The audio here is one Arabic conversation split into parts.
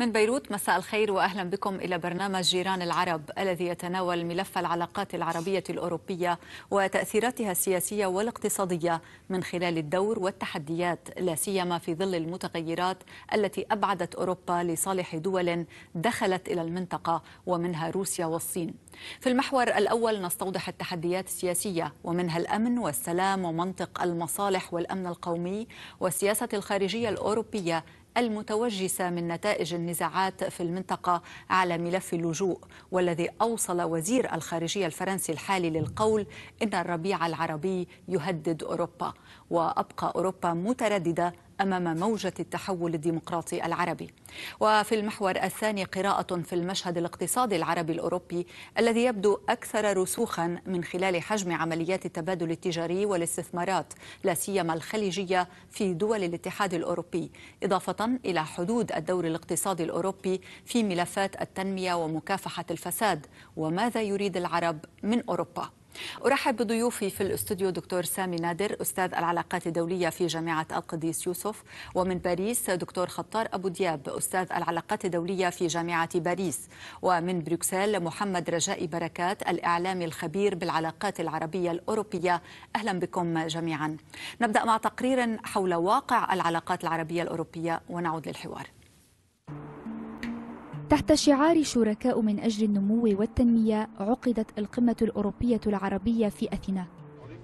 من بيروت مساء الخير واهلا بكم الى برنامج جيران العرب الذي يتناول ملف العلاقات العربيه الاوروبيه وتاثيراتها السياسيه والاقتصاديه من خلال الدور والتحديات لا سيما في ظل المتغيرات التي ابعدت اوروبا لصالح دول دخلت الى المنطقه ومنها روسيا والصين. في المحور الاول نستوضح التحديات السياسيه ومنها الامن والسلام ومنطق المصالح والامن القومي والسياسه الخارجيه الاوروبيه المتوجسة من نتائج النزاعات في المنطقة على ملف اللجوء والذي أوصل وزير الخارجية الفرنسي الحالي للقول إن الربيع العربي يهدد أوروبا وأبقى أوروبا مترددة أمام موجة التحول الديمقراطي العربي وفي المحور الثاني قراءة في المشهد الاقتصادي العربي الأوروبي الذي يبدو أكثر رسوخا من خلال حجم عمليات التبادل التجاري والاستثمارات لا سيما الخليجية في دول الاتحاد الأوروبي إضافة إلى حدود الدور الاقتصادي الأوروبي في ملفات التنمية ومكافحة الفساد وماذا يريد العرب من أوروبا أرحب بضيوفي في الاستوديو دكتور سامي نادر أستاذ العلاقات الدولية في جامعة القديس يوسف ومن باريس دكتور خطار أبو دياب أستاذ العلاقات الدولية في جامعة باريس ومن بروكسل محمد رجاء بركات الإعلامي الخبير بالعلاقات العربية الأوروبية أهلا بكم جميعا نبدأ مع تقرير حول واقع العلاقات العربية الأوروبية ونعود للحوار تحت شعار شركاء من أجل النمو والتنمية عقدت القمة الأوروبية العربية في أثينا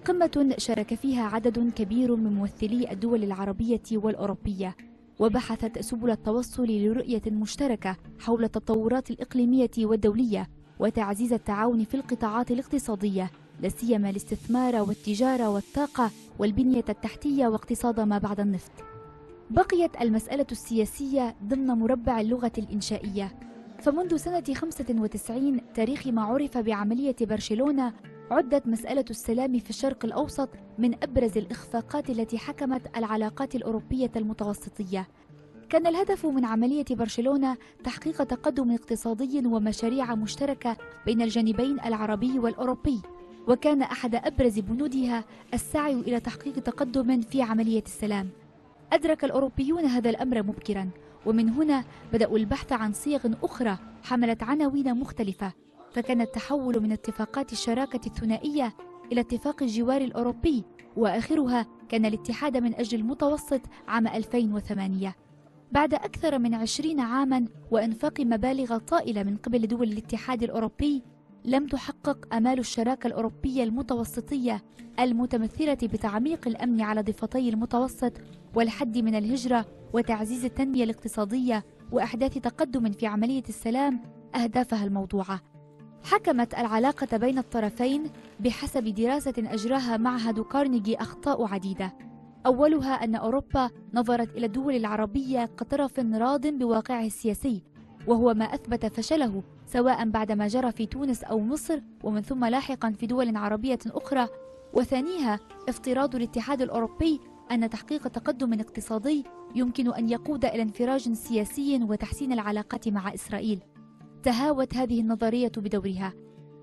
قمة شارك فيها عدد كبير من ممثلي الدول العربية والأوروبية وبحثت سبل التوصل لرؤية مشتركة حول التطورات الإقليمية والدولية وتعزيز التعاون في القطاعات الاقتصادية لسيما الاستثمار والتجارة والطاقة والبنية التحتية واقتصاد ما بعد النفط بقيت المسألة السياسية ضمن مربع اللغة الإنشائية فمنذ سنة 95 تاريخ ما عرف بعملية برشلونة عدت مسألة السلام في الشرق الأوسط من أبرز الإخفاقات التي حكمت العلاقات الأوروبية المتوسطية كان الهدف من عملية برشلونة تحقيق تقدم اقتصادي ومشاريع مشتركة بين الجانبين العربي والأوروبي وكان أحد أبرز بنودها السعي إلى تحقيق تقدم في عملية السلام أدرك الأوروبيون هذا الأمر مبكرا ومن هنا بدأوا البحث عن صيغ أخرى حملت عناوين مختلفة فكان التحول من اتفاقات الشراكة الثنائية إلى اتفاق الجوار الأوروبي وآخرها كان الاتحاد من أجل المتوسط عام 2008 بعد أكثر من عشرين عاما وإنفاق مبالغ طائلة من قبل دول الاتحاد الأوروبي لم تحقق آمال الشراكة الأوروبية المتوسطية المتمثلة بتعميق الأمن على ضفتي المتوسط والحد من الهجرة وتعزيز التنمية الاقتصادية وإحداث تقدم في عملية السلام أهدافها الموضوعة حكمت العلاقة بين الطرفين بحسب دراسة أجراها معهد كارنيجي أخطاء عديدة أولها أن أوروبا نظرت إلى الدول العربية كطرف راض بواقعه السياسي وهو ما أثبت فشله سواء بعد ما جرى في تونس أو مصر ومن ثم لاحقا في دول عربية أخرى وثانيها افتراض الاتحاد الأوروبي أن تحقيق تقدم اقتصادي يمكن أن يقود إلى انفراج سياسي وتحسين العلاقات مع إسرائيل تهاوت هذه النظرية بدورها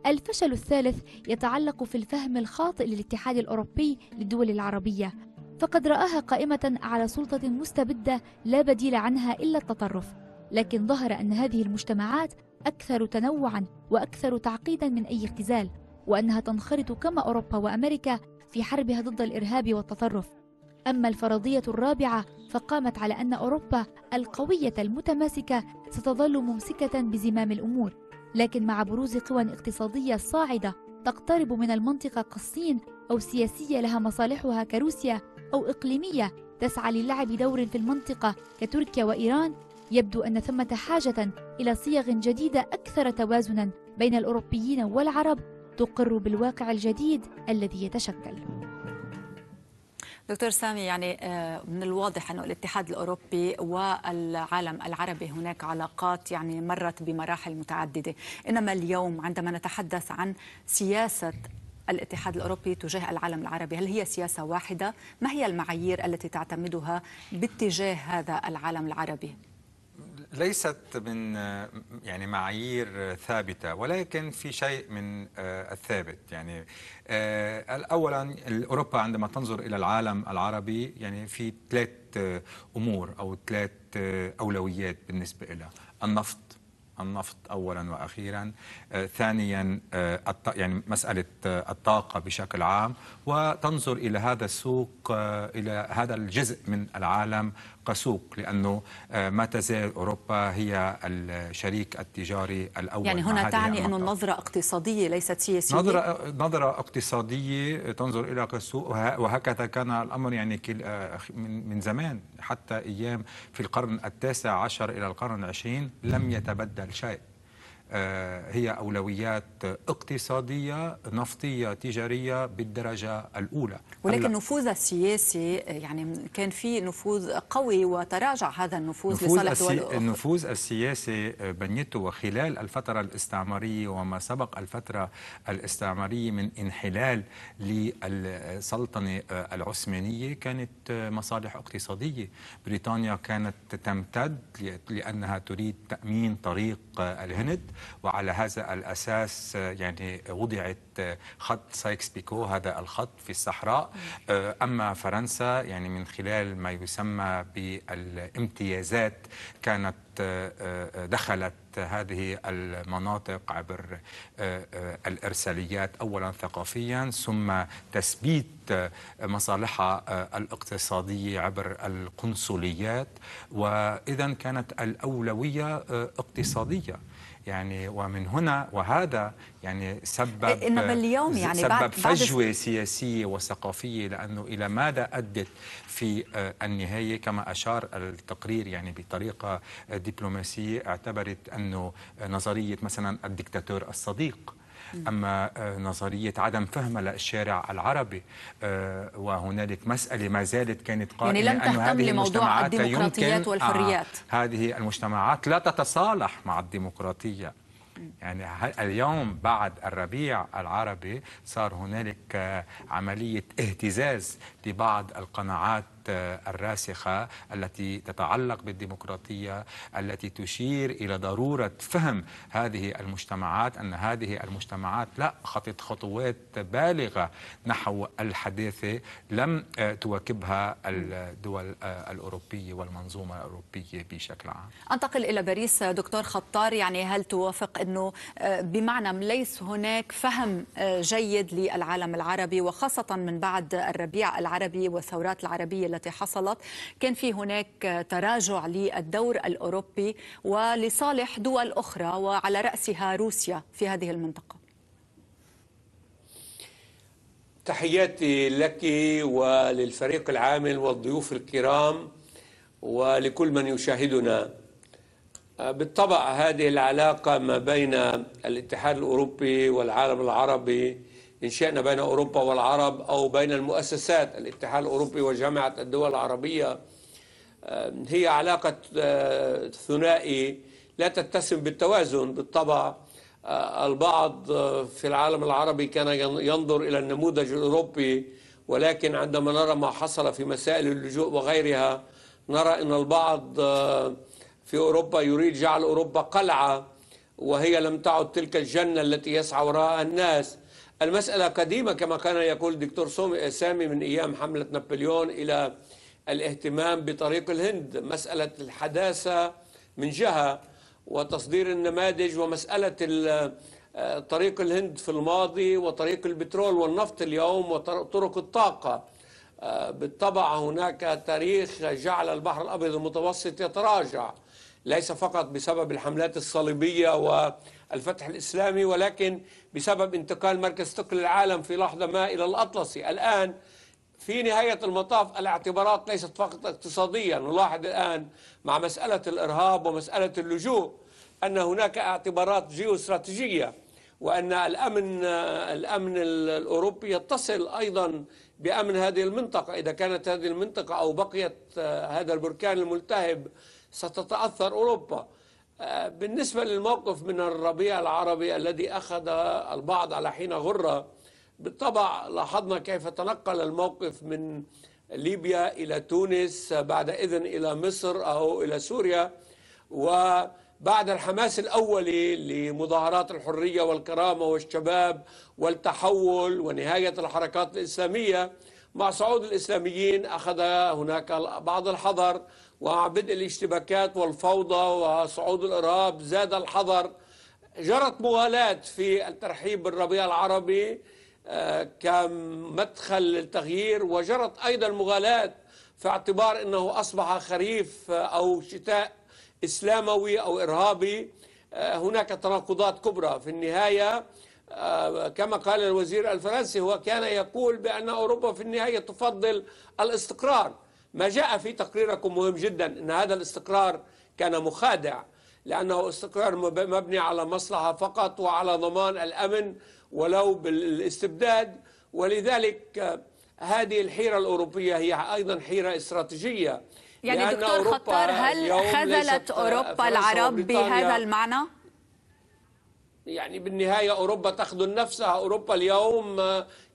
الفشل الثالث يتعلق في الفهم الخاطئ للاتحاد الأوروبي للدول العربية فقد رآها قائمة على سلطة مستبدة لا بديل عنها إلا التطرف لكن ظهر أن هذه المجتمعات أكثر تنوعا وأكثر تعقيدا من أي اختزال وأنها تنخرط كما أوروبا وأمريكا في حربها ضد الإرهاب والتطرف أما الفرضية الرابعة فقامت على أن أوروبا القوية المتماسكة ستظل ممسكة بزمام الأمور لكن مع بروز قوى اقتصادية صاعدة تقترب من المنطقة كالصين أو سياسية لها مصالحها كروسيا أو إقليمية تسعى للعب دور في المنطقة كتركيا وإيران يبدو أن ثمة حاجة إلى صيغ جديدة أكثر توازنا بين الأوروبيين والعرب تقر بالواقع الجديد الذي يتشكل دكتور سامي يعني آه، من الواضح أنه الاتحاد الأوروبي والعالم العربي هناك علاقات يعني مرت بمراحل متعددة إنما اليوم عندما نتحدث عن سياسة الاتحاد الأوروبي تجاه العالم العربي هل هي سياسة واحدة؟ ما هي المعايير التي تعتمدها باتجاه هذا العالم العربي؟ ليست من يعني معايير ثابته ولكن في شيء من آه، الثابت يعني آه، اولا اوروبا عندما تنظر الى العالم العربي يعني في ثلاث آه، امور او ثلاث اولويات بالنسبه لها النفط النفط اولا واخيرا ثانيا يعني مساله الطاقه بشكل عام وتنظر الى هذا السوق الى هذا الجزء من العالم كسوق لانه آه، ما تزال اوروبا هي الشريك التجاري الاول يعني هنا تعني انه النظره اقتصاديه ليست سياسيه نظره نظره اقتصاديه تنظر الى السوق وهكذا كان الامر يعني آه، من زمان حتى ايام في القرن التاسع عشر الى القرن العشرين لم يتبدل شيء آه، هي أولويات اقتصادية نفطية تجارية بالدرجة الأولى ولكن النفوذ السياسي آه، يعني كان في نفوذ قوي وتراجع هذا النفوذ لصالح السي... دول النفوذ السياسي آه، بنيته وخلال الفترة الاستعمارية وما سبق الفترة الاستعمارية من انحلال للسلطنة العثمانية كانت مصالح اقتصادية بريطانيا كانت تمتد لأنها تريد تأمين طريق الهند وعلى هذا الأساس يعني وضعت خط سايكس بيكو هذا الخط في الصحراء آه، أما فرنسا يعني من خلال ما يسمى بالامتيازات كانت آه، آه، دخلت هذه المناطق عبر الإرساليات أولا ثقافيا ثم تثبيت مصالحها الاقتصادية عبر القنصليات وإذا كانت الأولوية اقتصادية يعني ومن هنا وهذا يعني سبب إيه، إنما اليوم يعني سبب بعد فجوة بعد سياسية وثقافية لأنه إلى ماذا أدت في آه، النهاية كما أشار التقرير يعني بطريقة آه، دبلوماسية اعتبرت أنه آه، نظرية مثلا الدكتاتور الصديق أما آه، نظرية عدم فهم للشارع العربي آه، وهنالك مسألة ما زالت كانت قائمة يعني لم تهتم هذه لموضوع الديمقراطيات آه، والحريات آه هذه المجتمعات لا تتصالح مع الديمقراطية يعني اليوم بعد الربيع العربي صار هنالك عملية اهتزاز لبعض القناعات الراسخة التي تتعلق بالديمقراطية التي تشير إلى ضرورة فهم هذه المجتمعات أن هذه المجتمعات لا خطت خطوات بالغة نحو الحداثة لم آه، تواكبها الدول آه، الأوروبية والمنظومة الأوروبية بشكل عام أنتقل إلى باريس دكتور خطار يعني هل توافق أنه آه، بمعنى ليس هناك فهم جيد للعالم العربي وخاصة من بعد الربيع العربي والثورات العربية التي حصلت كان في هناك تراجع للدور الأوروبي ولصالح دول أخرى وعلى رأسها روسيا في هذه المنطقة تحياتي لك وللفريق العامل والضيوف الكرام ولكل من يشاهدنا بالطبع هذه العلاقة ما بين الاتحاد الأوروبي والعالم العربي إن بين أوروبا والعرب أو بين المؤسسات الاتحاد الأوروبي وجامعة الدول العربية هي علاقة آه، ثنائي لا تتسم بالتوازن بالطبع آه، البعض آه، في العالم العربي كان ينظر إلى النموذج الأوروبي ولكن عندما نرى ما حصل في مسائل اللجوء وغيرها نرى أن البعض في أوروبا يريد جعل أوروبا قلعة وهي لم تعد تلك الجنة التي يسعى وراءها الناس المسألة قديمة كما كان يقول الدكتور سامي من أيام حملة نابليون إلى الاهتمام بطريق الهند مسألة الحداثة من جهة وتصدير النماذج ومسألة آه، طريق الهند في الماضي وطريق البترول والنفط اليوم وطرق الطاقة آه، بالطبع هناك تاريخ جعل البحر الأبيض المتوسط يتراجع ليس فقط بسبب الحملات الصليبية والفتح الإسلامي ولكن بسبب انتقال مركز ثقل العالم في لحظة ما إلى الأطلسي الآن في نهاية المطاف الاعتبارات ليست فقط اقتصادية نلاحظ الآن مع مسألة الإرهاب ومسألة اللجوء أن هناك اعتبارات جيوستراتيجية وأن الأمن الأمن الأوروبي يتصل أيضا بأمن هذه المنطقة إذا كانت هذه المنطقة أو بقيت آه، هذا البركان الملتهب ستتأثر أوروبا آه، بالنسبة للموقف من الربيع العربي الذي أخذ البعض على حين غرة بالطبع لاحظنا كيف تنقل الموقف من ليبيا إلى تونس بعد إذن إلى مصر أو إلى سوريا وبعد الحماس الأولي لمظاهرات الحرية والكرامة والشباب والتحول ونهاية الحركات الإسلامية مع صعود الإسلاميين أخذ هناك بعض الحذر وبدء الاشتباكات والفوضى وصعود الإرهاب زاد الحذر جرت موالاة في الترحيب بالربيع العربي آه، كمدخل للتغيير وجرت أيضا مغالاة في اعتبار أنه أصبح خريف أو شتاء إسلاموي أو إرهابي آه، هناك تناقضات كبرى في النهاية آه، كما قال الوزير الفرنسي هو كان يقول بأن أوروبا في النهاية تفضل الاستقرار ما جاء في تقريركم مهم جدا أن هذا الاستقرار كان مخادع لأنه استقرار مبني على مصلحة فقط وعلى ضمان الأمن ولو بالاستبداد ولذلك هذه الحيرة الأوروبية هي أيضا حيرة استراتيجية يعني دكتور أوروبا خطار هل خذلت أوروبا العرب بهذا المعنى؟ يعني بالنهاية أوروبا تخذل نفسها أوروبا اليوم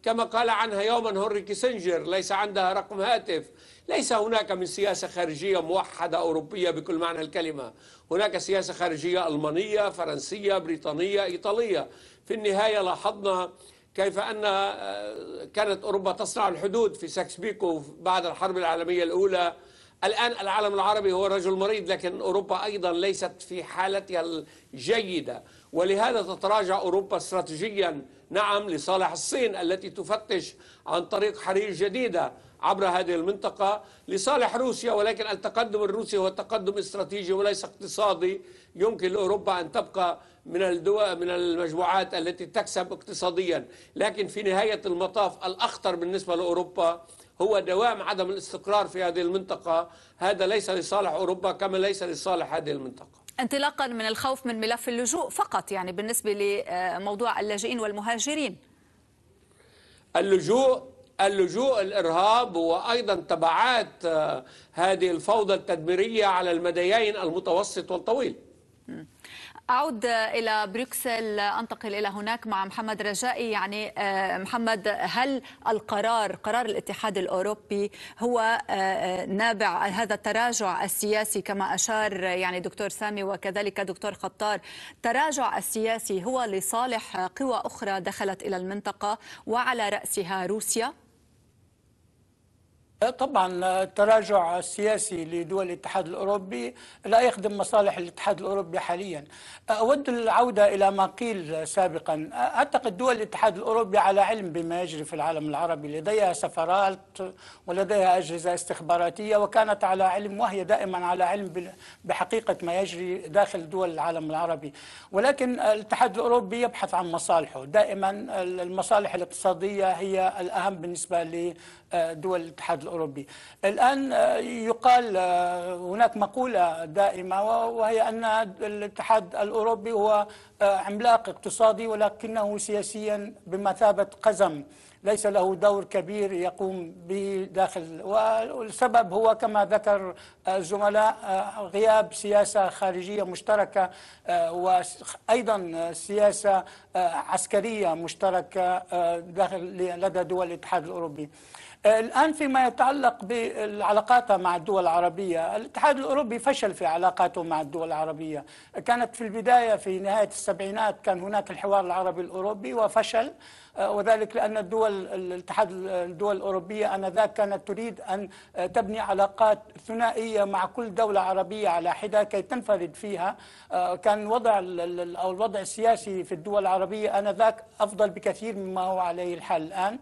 كما قال عنها يوما هنري كيسنجر ليس عندها رقم هاتف ليس هناك من سياسة خارجية موحدة أوروبية بكل معنى الكلمة هناك سياسة خارجية ألمانية فرنسية بريطانية إيطالية في النهاية لاحظنا كيف أن آه، كانت أوروبا تصنع الحدود في ساكس بيكو بعد الحرب العالمية الأولى الآن العالم العربي هو رجل مريض لكن أوروبا أيضا ليست في حالتها الجيدة ولهذا تتراجع أوروبا استراتيجيا نعم لصالح الصين التي تفتش عن طريق حرير جديدة عبر هذه المنطقة لصالح روسيا ولكن التقدم الروسي هو تقدم استراتيجي وليس اقتصادي يمكن لأوروبا أن تبقى من الدول من المجموعات التي تكسب اقتصاديا لكن في نهاية المطاف الأخطر بالنسبة لأوروبا هو دوام عدم الاستقرار في هذه المنطقة هذا ليس لصالح أوروبا كما ليس لصالح هذه المنطقة انطلاقا من الخوف من ملف اللجوء فقط يعني بالنسبة لموضوع اللاجئين والمهاجرين اللجوء اللجوء الإرهاب وأيضا تبعات آه، هذه الفوضى التدميرية على المديين المتوسط والطويل أعود إلى بروكسل أنتقل إلى هناك مع محمد رجائي يعني آه، محمد هل القرار قرار الاتحاد الأوروبي هو آه، نابع هذا التراجع السياسي كما أشار يعني دكتور سامي وكذلك دكتور خطار التراجع السياسي هو لصالح قوى أخرى دخلت إلى المنطقة وعلى رأسها روسيا إيه، طبعا التراجع السياسي لدول الاتحاد الاوروبي لا يخدم مصالح الاتحاد الاوروبي حاليا. إيه، اود العوده الى ما قيل سابقا، إيه، اعتقد دول الاتحاد الاوروبي على علم بما يجري في العالم العربي، لديها سفارات ولديها اجهزه استخباراتيه وكانت على علم وهي دائما على علم بحقيقه ما يجري داخل دول العالم العربي، ولكن الاتحاد الاوروبي يبحث عن مصالحه، دائما المصالح الاقتصاديه هي الاهم بالنسبه لدول الاتحاد الأوروبي الآن آه، يقال آه، هناك مقولة دائمة وهي أن الاتحاد الأوروبي هو آه، عملاق اقتصادي ولكنه سياسيا بمثابة قزم ليس له دور كبير يقوم به داخل والسبب هو كما ذكر الزملاء غياب سياسة خارجية مشتركة وأيضا سياسة عسكرية مشتركة داخل لدى دول الاتحاد الأوروبي الآن فيما يتعلق بالعلاقات مع الدول العربية الاتحاد الأوروبي فشل في علاقاته مع الدول العربية كانت في البداية في نهاية السبعينات كان هناك الحوار العربي الأوروبي وفشل آه، وذلك لأن الدول الاتحاد الدول الأوروبية أنذاك كانت تريد أن آه، تبني علاقات ثنائية مع كل دولة عربية على حدة كي تنفرد فيها آه، كان وضع أو الوضع السياسي في الدول العربية أنذاك أفضل بكثير مما هو عليه الحال الآن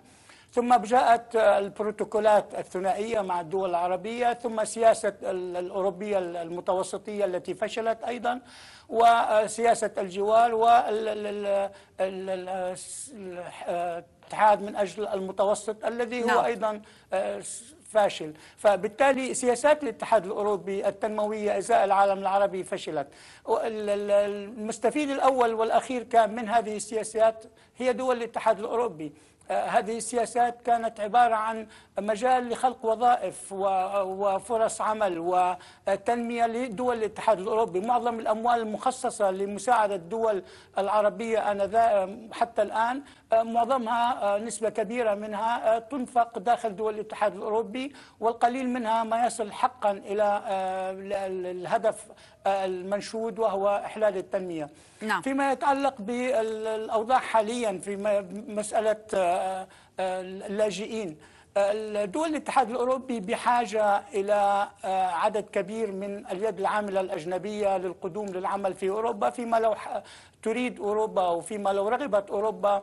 ثم جاءت البروتوكولات الثنائية مع الدول العربية ثم سياسة الأوروبية المتوسطية التي فشلت أيضا وسياسة الجوار والاتحاد من أجل المتوسط الذي هو نعم. أيضا آه، فاشل فبالتالي سياسات الاتحاد الأوروبي التنموية إزاء العالم العربي فشلت المستفيد الأول والأخير كان من هذه السياسات هي دول الاتحاد الأوروبي آه، هذه السياسات كانت عبارة عن مجال لخلق وظائف وفرص عمل وتنمية لدول الاتحاد الأوروبي معظم الأموال المخصصة لمساعدة الدول العربية حتى الآن آه، معظمها آه، نسبة كبيرة منها تنفق داخل دول الاتحاد الأوروبي والقليل منها ما يصل حقا إلى الهدف المنشود وهو إحلال التنمية نعم. فيما يتعلق بالأوضاع حاليا في مسألة آه، آه، اللاجئين آه، دول الاتحاد الأوروبي بحاجة إلى عدد كبير من اليد العاملة الأجنبية للقدوم للعمل في أوروبا فيما لو تريد أوروبا وفيما لو رغبت أوروبا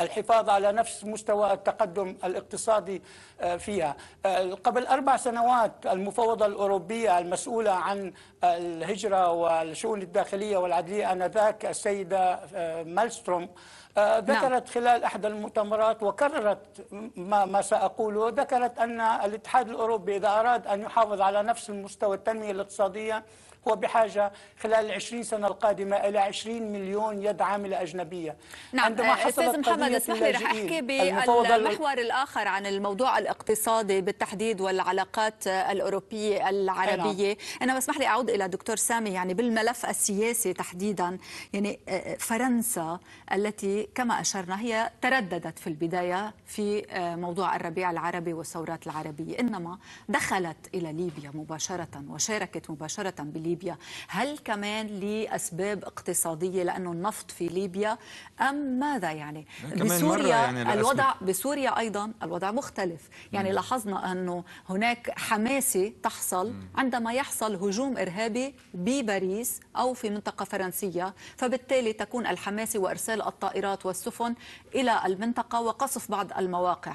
الحفاظ على نفس مستوى التقدم الاقتصادي آه، فيها آه، قبل أربع سنوات المفوضة الأوروبية المسؤولة عن آه، الهجرة والشؤون الداخلية والعدلية آنذاك السيدة مالستروم نعم. ذكرت نعم. خلال احدى المؤتمرات وكررت ما, ما ساقوله ذكرت ان الاتحاد الاوروبي اذا اراد ان يحافظ على نفس المستوى التنميه الاقتصاديه هو بحاجة خلال العشرين سنة القادمة إلى عشرين مليون يد عاملة أجنبية نعم عندما أستاذ محمد اسمح لي رح أحكي بالمحور الآخر عن الموضوع الاقتصادي بالتحديد والعلاقات الأوروبية العربية نعم. أنا بسمح لي أعود إلى دكتور سامي يعني بالملف السياسي تحديدا يعني آه، آه، فرنسا التي كما أشرنا هي ترددت في البداية في آه، موضوع الربيع العربي والثورات العربية إنما دخلت إلى ليبيا مباشرة وشاركت مباشرة بليبيا ليبيا هل كمان لأسباب اقتصادية لأنه النفط في ليبيا أم ماذا يعني بسوريا يعني الوضع بسوريا أيضا الوضع مختلف يعني مم. لاحظنا أنه هناك حماسة تحصل عندما يحصل هجوم إرهابي بباريس أو في منطقة فرنسية فبالتالي تكون الحماسة وإرسال الطائرات والسفن إلى المنطقة وقصف بعض المواقع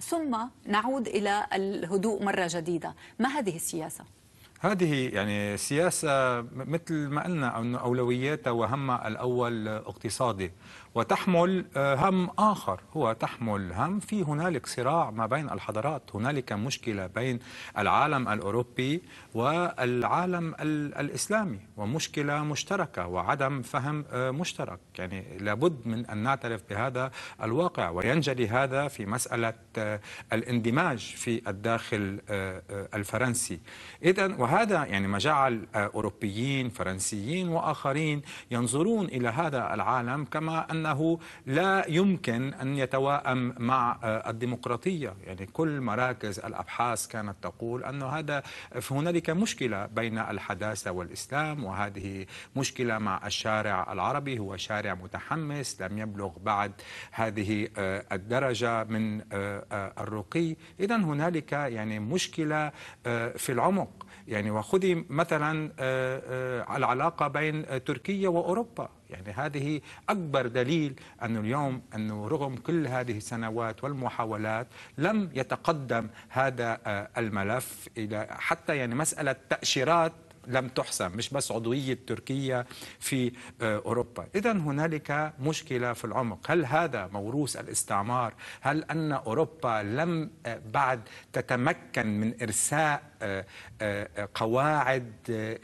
ثم نعود إلى الهدوء مرة جديدة ما هذه السياسة؟ هذه يعني سياسة مثل ما قلنا أن أولوياتها وهمها الأول اقتصادي وتحمل آه، هم آخر هو تحمل هم في هنالك صراع ما بين الحضارات هنالك مشكلة بين العالم الأوروبي والعالم الإسلامي ومشكلة مشتركة وعدم فهم آه، مشترك يعني لابد من أن نعترف بهذا الواقع وينجلي هذا في مسألة آه، الاندماج في الداخل الفرنسي إذا وهذا يعني ما جعل أوروبيين فرنسيين وآخرين ينظرون إلى هذا العالم كما أن أنه لا يمكن أن يتواءم مع آه، الديمقراطية يعني كل مراكز الأبحاث كانت تقول أن هذا هنالك مشكلة بين الحداثة والإسلام وهذه مشكلة مع الشارع العربي هو شارع متحمس لم يبلغ بعد هذه آه، الدرجة من آه، الرقي إذا هنالك يعني مشكلة في العمق يعني وخذي مثلا آه، آه، العلاقة بين تركيا وأوروبا يعني هذه أكبر دليل أنه اليوم أنه رغم كل هذه السنوات والمحاولات لم يتقدم هذا آه، الملف إلى حتى يعني مسألة تأشيرات لم تحسم مش بس عضوية تركيا في آه، أوروبا إذا هنالك مشكلة في العمق هل هذا موروث الاستعمار هل أن أوروبا لم آه، بعد تتمكن من إرساء آه، قواعد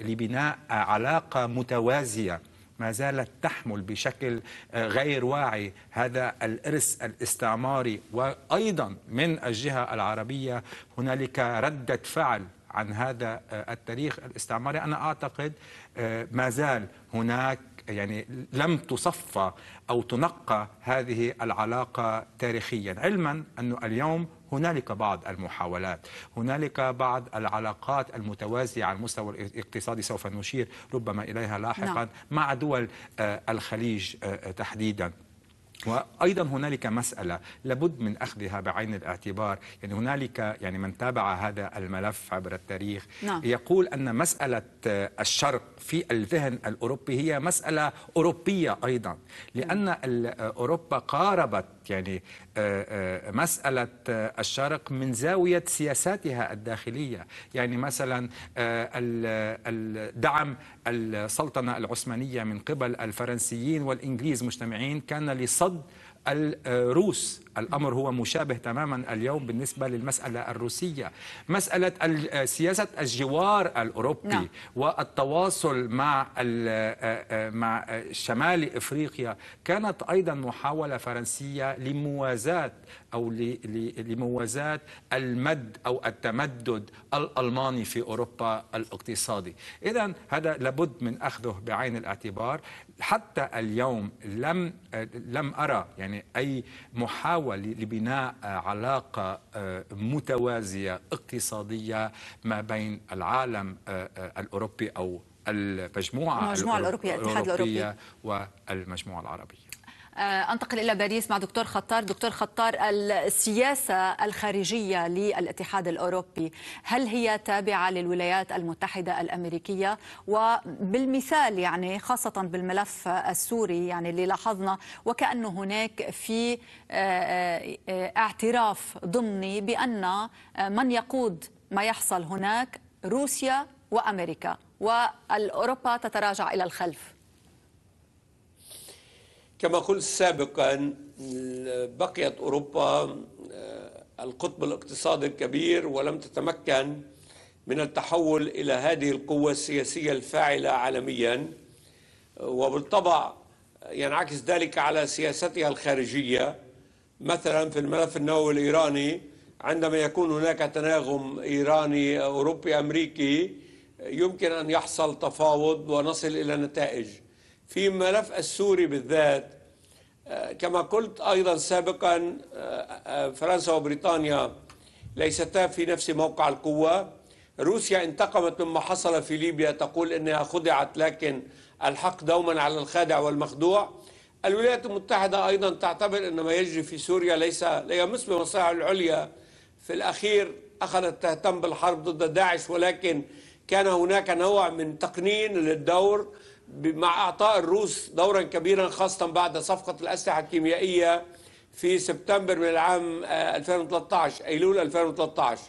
لبناء علاقة متوازية ما زالت تحمل بشكل غير واعي هذا الارث الاستعماري وايضا من الجهه العربيه هنالك رده فعل عن هذا آه، التاريخ الاستعماري انا اعتقد آه، ما زال هناك يعني لم تصفى او تنقى هذه العلاقه تاريخيا علما انه اليوم هنالك بعض المحاولات هنالك بعض العلاقات المتوازية على المستوى الاقتصادي سوف نشير ربما إليها لاحقا نعم. مع دول آه، الخليج تحديدا وايضا هنالك مساله لابد من اخذها بعين الاعتبار، يعني هنالك يعني من تابع هذا الملف عبر التاريخ نعم. يقول ان مساله الشرق في الذهن الاوروبي هي مساله اوروبيه ايضا، لان اوروبا قاربت يعني آه، آه، مسألة آه، الشرق من زاوية سياساتها الداخلية يعني مثلا دعم السلطنة العثمانية من قبل الفرنسيين والإنجليز مجتمعين كان لصد الروس الأمر هو مشابه تماما اليوم بالنسبة للمسألة الروسية مسألة آه، سياسة الجوار الأوروبي نعم. والتواصل مع آه، آه، مع شمال إفريقيا كانت أيضا محاولة فرنسية لموازاة أو لموازاة المد أو التمدد الألماني في أوروبا الاقتصادي إذا هذا لابد من أخذه بعين الاعتبار حتى اليوم لم لم أرى يعني أي محاولة تتحول لبناء آه، علاقة آه، متوازية اقتصادية ما بين العالم آه، الأوروبي أو المجموعة, المجموعة الأوروبية, الأوروبية والمجموعة العربية آه، انتقل الى باريس مع دكتور خطار، دكتور خطار السياسه الخارجيه للاتحاد الاوروبي هل هي تابعه للولايات المتحده الامريكيه وبالمثال يعني خاصه بالملف السوري يعني اللي لاحظنا وكانه هناك في آه، آه، اعتراف ضمني بان من يقود ما يحصل هناك روسيا وامريكا والاوروبا تتراجع الى الخلف كما قلت سابقا بقيت أوروبا آه، القطب الاقتصادي الكبير ولم تتمكن من التحول إلى هذه القوة السياسية الفاعلة عالميا وبالطبع ينعكس ذلك على سياستها الخارجية مثلا في الملف النووي الإيراني عندما يكون هناك تناغم إيراني أوروبي أمريكي يمكن أن يحصل تفاوض ونصل إلى نتائج في الملف السوري بالذات آه، كما قلت أيضا سابقا آه، آه، فرنسا وبريطانيا ليستا في نفس موقع القوة روسيا انتقمت مما حصل في ليبيا تقول أنها خدعت لكن الحق دوما على الخادع والمخدوع الولايات المتحدة أيضا تعتبر أن ما يجري في سوريا ليس لا يمس بمصالحها العليا في الأخير أخذت تهتم بالحرب ضد داعش ولكن كان هناك نوع من تقنين للدور مع اعطاء الروس دورا كبيرا خاصه بعد صفقه الاسلحه الكيميائيه في سبتمبر من العام 2013 آه، ايلول 2013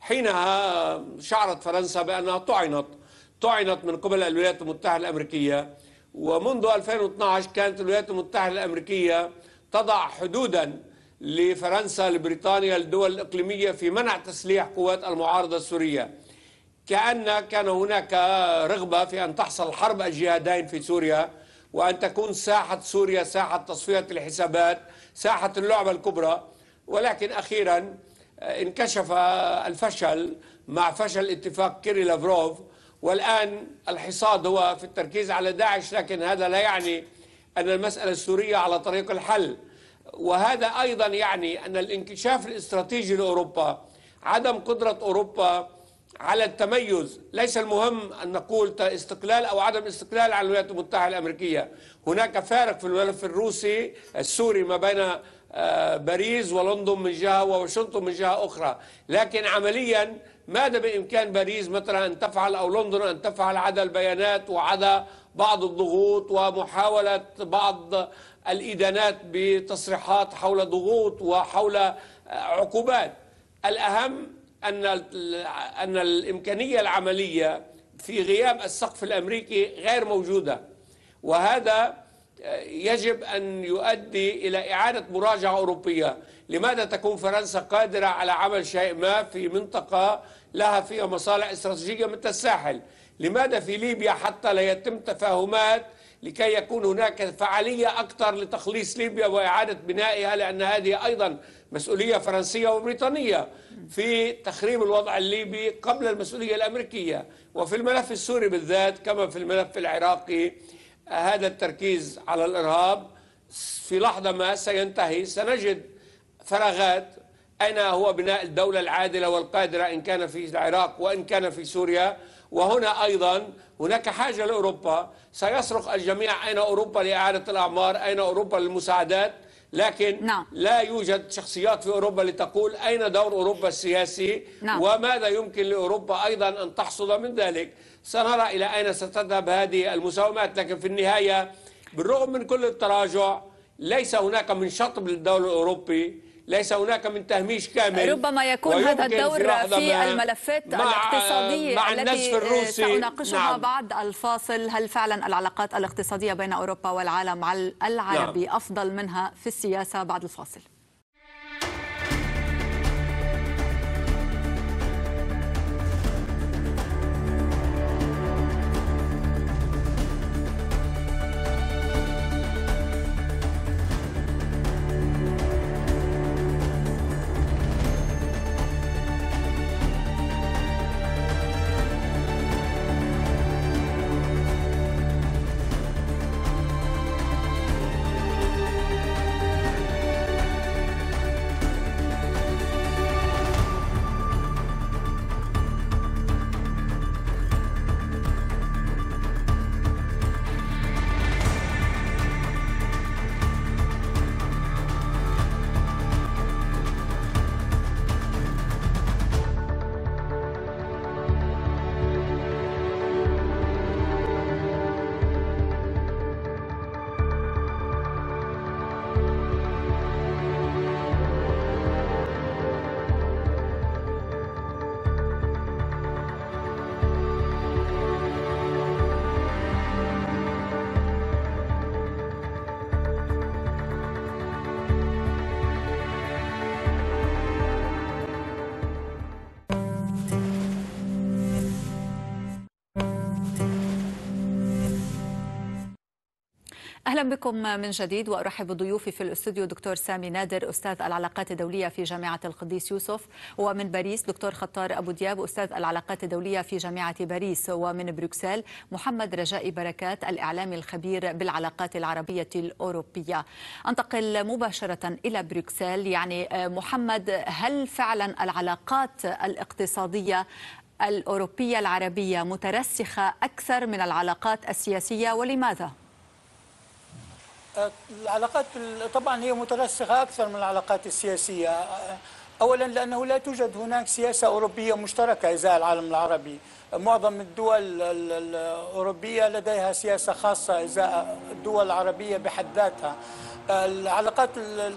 حينها شعرت فرنسا بانها طعنت طعنت من قبل الولايات المتحده الامريكيه ومنذ 2012 كانت الولايات المتحده الامريكيه تضع حدودا لفرنسا لبريطانيا للدول الاقليميه في منع تسليح قوات المعارضه السوريه كأن كان هناك رغبة في أن تحصل حرب الجهادين في سوريا وأن تكون ساحة سوريا ساحة تصفية الحسابات ساحة اللعبة الكبرى ولكن أخيرا انكشف الفشل مع فشل اتفاق كيري لافروف والآن الحصاد هو في التركيز على داعش لكن هذا لا يعني أن المسألة السورية على طريق الحل وهذا أيضا يعني أن الانكشاف الاستراتيجي لأوروبا عدم قدرة أوروبا على التميز ليس المهم أن نقول استقلال أو عدم استقلال على الولايات المتحدة الأمريكية هناك فارق في الملف الروسي السوري ما بين آه، باريس ولندن من جهة وواشنطن من جهة أخرى لكن عمليا ماذا بإمكان باريس مثلا أن تفعل أو لندن أن تفعل عدا البيانات وعدا بعض الضغوط ومحاولة بعض الإدانات بتصريحات حول ضغوط وحول آه، عقوبات الأهم أن أن الإمكانية العملية في غياب السقف الأمريكي غير موجودة وهذا يجب أن يؤدي إلى إعادة مراجعة أوروبية لماذا تكون فرنسا قادرة على عمل شيء ما في منطقة لها فيها مصالح استراتيجية مثل الساحل لماذا في ليبيا حتى لا يتم تفاهمات لكي يكون هناك فعالية أكثر لتخليص ليبيا وإعادة بنائها لأن هذه أيضا مسؤولية فرنسية وبريطانية في تخريب الوضع الليبي قبل المسؤولية الأمريكية وفي الملف السوري بالذات كما في الملف العراقي هذا التركيز على الإرهاب في لحظة ما سينتهي سنجد فراغات أين هو بناء الدولة العادلة والقادرة إن كان في العراق وإن كان في سوريا وهنا أيضا هناك حاجة لأوروبا سيصرخ الجميع أين أوروبا لإعادة الأعمار أين أوروبا للمساعدات لكن نعم. لا يوجد شخصيات في أوروبا لتقول أين دور أوروبا السياسي نعم. وماذا يمكن لأوروبا أيضا أن تحصد من ذلك سنرى إلى أين ستذهب هذه المساومات لكن في النهاية بالرغم من كل التراجع ليس هناك من شطب للدولة الأوروبي ليس هناك من تهميش كامل ربما يكون هذا الدور في, في الملفات الاقتصادية مع التي الروسي سأناقشها نعم. بعد الفاصل هل فعلا العلاقات الاقتصادية بين أوروبا والعالم العربي نعم. أفضل منها في السياسة بعد الفاصل اهلا بكم من جديد وارحب بضيوفي في الاستوديو دكتور سامي نادر استاذ العلاقات الدوليه في جامعه القديس يوسف ومن باريس دكتور خطار ابو دياب استاذ العلاقات الدوليه في جامعه باريس ومن بروكسل محمد رجاء بركات الاعلامي الخبير بالعلاقات العربيه الاوروبيه. انتقل مباشره الى بروكسل يعني آه، محمد هل فعلا العلاقات الاقتصاديه الأوروبية العربية مترسخة أكثر من العلاقات السياسية ولماذا؟ العلاقات طبعا هي مترسخة أكثر من العلاقات السياسية أولا لأنه لا توجد هناك سياسة أوروبية مشتركة إزاء العالم العربي معظم الدول الأوروبية لديها سياسة خاصة إزاء الدول العربية بحد ذاتها العلاقات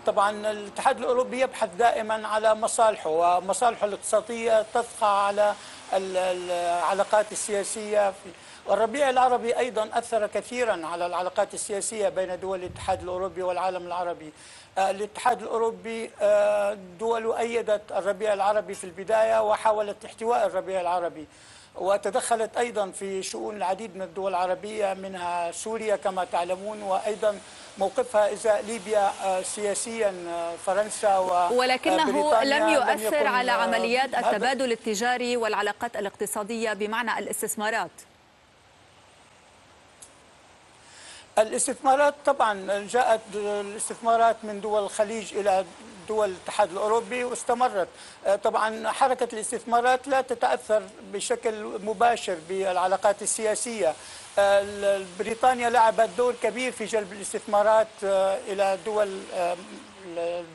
طبعا الاتحاد الأوروبي يبحث دائما على مصالحه ومصالحه الاقتصادية تطغى على العلاقات السياسية في والربيع العربي أيضا أثر كثيرا على العلاقات السياسية بين دول الاتحاد الأوروبي والعالم العربي آه، الاتحاد الأوروبي آه، دول أيدت الربيع العربي في البداية وحاولت احتواء الربيع العربي وتدخلت أيضا في شؤون العديد من الدول العربية منها سوريا كما تعلمون وأيضا موقفها إزاء ليبيا آه، سياسيا فرنسا ولكنه لم يؤثر لم على عمليات التبادل التجاري والعلاقات الاقتصادية بمعنى الاستثمارات الاستثمارات طبعا جاءت الاستثمارات من دول الخليج إلى دول الاتحاد الأوروبي واستمرت آه، طبعا حركة الاستثمارات لا تتأثر بشكل مباشر بالعلاقات السياسية آه، بريطانيا لعبت دور كبير في جلب الاستثمارات آه، إلى دول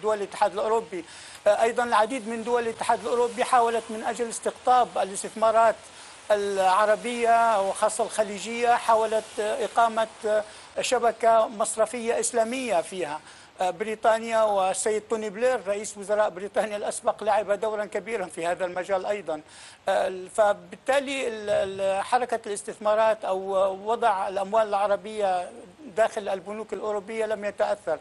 دول الاتحاد الأوروبي أيضا العديد من دول الاتحاد الأوروبي حاولت من أجل استقطاب الاستثمارات العربية وخاصة الخليجية حاولت إقامة شبكة مصرفية إسلامية فيها آه، بريطانيا والسيد توني بلير رئيس وزراء بريطانيا الأسبق لعب دورا كبيرا في هذا المجال أيضا آه، فبالتالي حركة الاستثمارات أو وضع الأموال العربية داخل البنوك الأوروبية لم يتأثر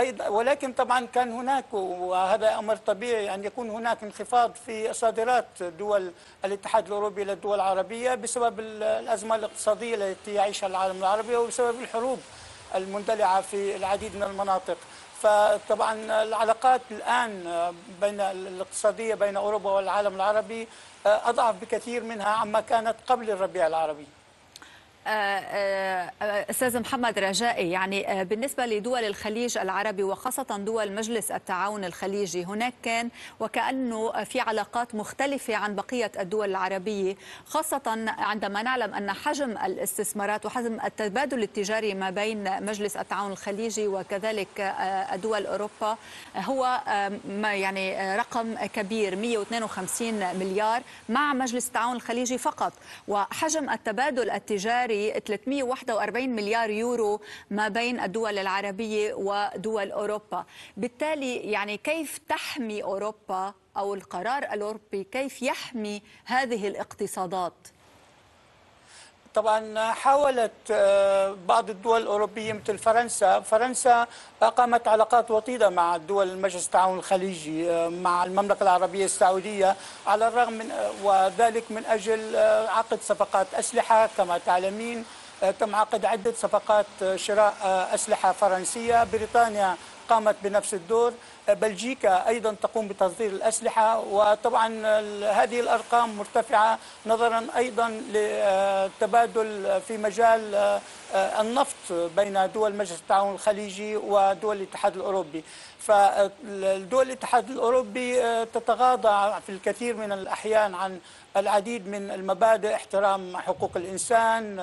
أيضا ولكن طبعا كان هناك وهذا أمر طبيعي أن يكون هناك انخفاض في صادرات دول الاتحاد الأوروبي إلى الدول العربية بسبب الأزمة الاقتصادية التي يعيشها العالم العربي وبسبب الحروب المندلعة في العديد من المناطق فطبعا العلاقات الآن بين الاقتصادية بين أوروبا والعالم العربي آه، أضعف بكثير منها عما كانت قبل الربيع العربي آه، آه، آه، استاذ محمد رجائي يعني بالنسبه لدول الخليج العربي وخاصه دول مجلس التعاون الخليجي هناك كان وكانه في علاقات مختلفه عن بقيه الدول العربيه خاصه عندما نعلم ان حجم الاستثمارات وحجم التبادل التجاري ما بين مجلس التعاون الخليجي وكذلك دول اوروبا هو ما يعني رقم كبير 152 مليار مع مجلس التعاون الخليجي فقط وحجم التبادل التجاري جاري 341 مليار يورو ما بين الدول العربية ودول أوروبا بالتالي يعني كيف تحمي أوروبا أو القرار الأوروبي كيف يحمي هذه الاقتصادات طبعا حاولت آه، بعض الدول الأوروبية مثل فرنسا فرنسا أقامت علاقات وطيدة مع دول مجلس التعاون الخليجي آه، مع المملكة العربية السعودية على الرغم من آه، وذلك من أجل عقد صفقات أسلحة كما تعلمين تم عقد عدة صفقات شراء أسلحة فرنسية بريطانيا قامت بنفس الدور بلجيكا أيضا تقوم بتصدير الأسلحة وطبعا هذه الأرقام مرتفعة نظرا أيضا للتبادل في مجال آه، النفط بين دول مجلس التعاون الخليجي ودول الاتحاد الأوروبي فدول الاتحاد الأوروبي آه، تتغاضى في الكثير من الأحيان عن العديد من المبادئ احترام حقوق الإنسان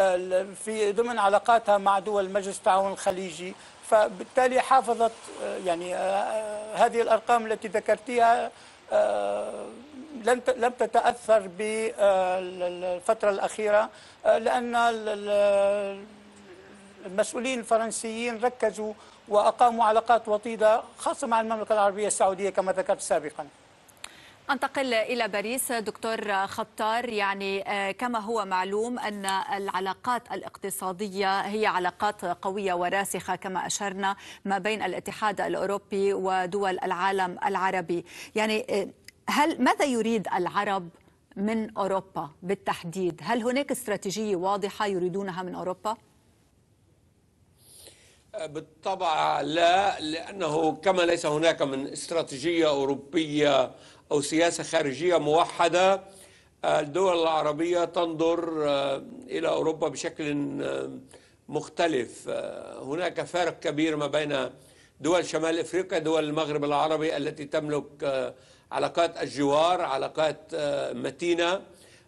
آه، في ضمن علاقاتها مع دول مجلس التعاون الخليجي فبالتالي حافظت آه، يعني آه، آه، هذه الارقام التي ذكرتيها لم لم تتاثر بالفتره الاخيره لان المسؤولين الفرنسيين ركزوا واقاموا علاقات وطيده خاصه مع المملكه العربيه السعوديه كما ذكرت سابقا. انتقل الى باريس دكتور خطار يعني آه، كما هو معلوم ان العلاقات الاقتصاديه هي علاقات قويه وراسخه كما اشرنا ما بين الاتحاد الاوروبي ودول العالم العربي يعني آه، هل ماذا يريد العرب من اوروبا بالتحديد هل هناك استراتيجيه واضحه يريدونها من اوروبا آه، بالطبع لا لانه كما ليس هناك من استراتيجيه اوروبيه أو سياسة خارجية موحدة آه، الدول العربية تنظر آه، إلى أوروبا بشكل آه، مختلف هناك فارق كبير ما بين دول شمال افريقيا دول المغرب العربي التي تملك علاقات الجوار علاقات متينه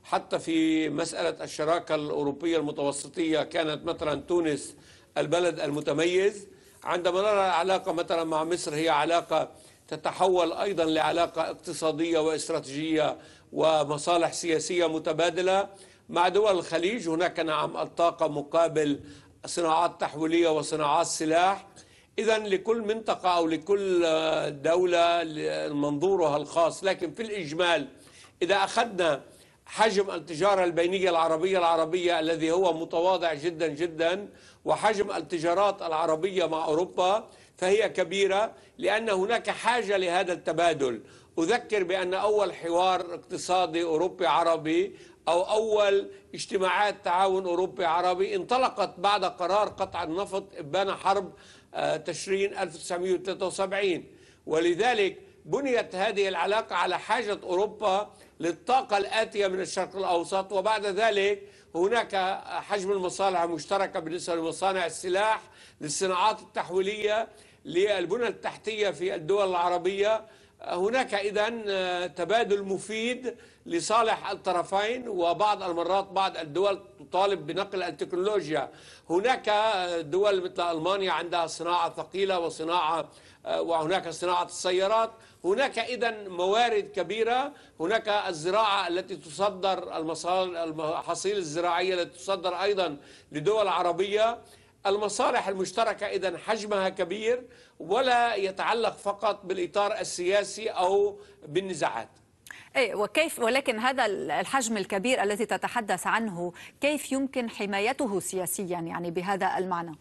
حتى في مساله الشراكه الاوروبيه المتوسطيه كانت مثلا تونس البلد المتميز عندما نرى العلاقه مثلا مع مصر هي علاقه تتحول ايضا لعلاقه اقتصاديه واستراتيجيه ومصالح سياسيه متبادله مع دول الخليج هناك نعم الطاقه مقابل صناعات تحويليه وصناعات سلاح اذا لكل منطقه او لكل دوله منظورها الخاص لكن في الاجمال اذا اخذنا حجم التجارة البينية العربية العربية الذي هو متواضع جدا جدا وحجم التجارات العربية مع أوروبا فهي كبيرة لأن هناك حاجة لهذا التبادل أذكر بأن أول حوار اقتصادي أوروبي عربي أو أول اجتماعات تعاون أوروبي عربي انطلقت بعد قرار قطع النفط إبان حرب آه، تشرين 1973 ولذلك بنيت هذه العلاقة على حاجة أوروبا للطاقة الآتية من الشرق الأوسط وبعد ذلك هناك حجم المصالح مشتركة بالنسبة لمصانع السلاح للصناعات التحويلية للبنى التحتية في الدول العربية هناك إذا آه، تبادل مفيد لصالح الطرفين وبعض المرات بعض الدول تطالب بنقل التكنولوجيا هناك آه، دول مثل ألمانيا عندها صناعة ثقيلة وصناعة آه، وهناك صناعة السيارات هناك إذا موارد كبيرة هناك الزراعة التي تصدر المحاصيل الزراعية التي تصدر أيضا لدول عربية المصالح المشتركة إذا حجمها كبير ولا يتعلق فقط بالإطار السياسي أو بالنزاعات إيه وكيف ولكن هذا الحجم الكبير الذي تتحدث عنه كيف يمكن حمايته سياسيا يعني بهذا المعنى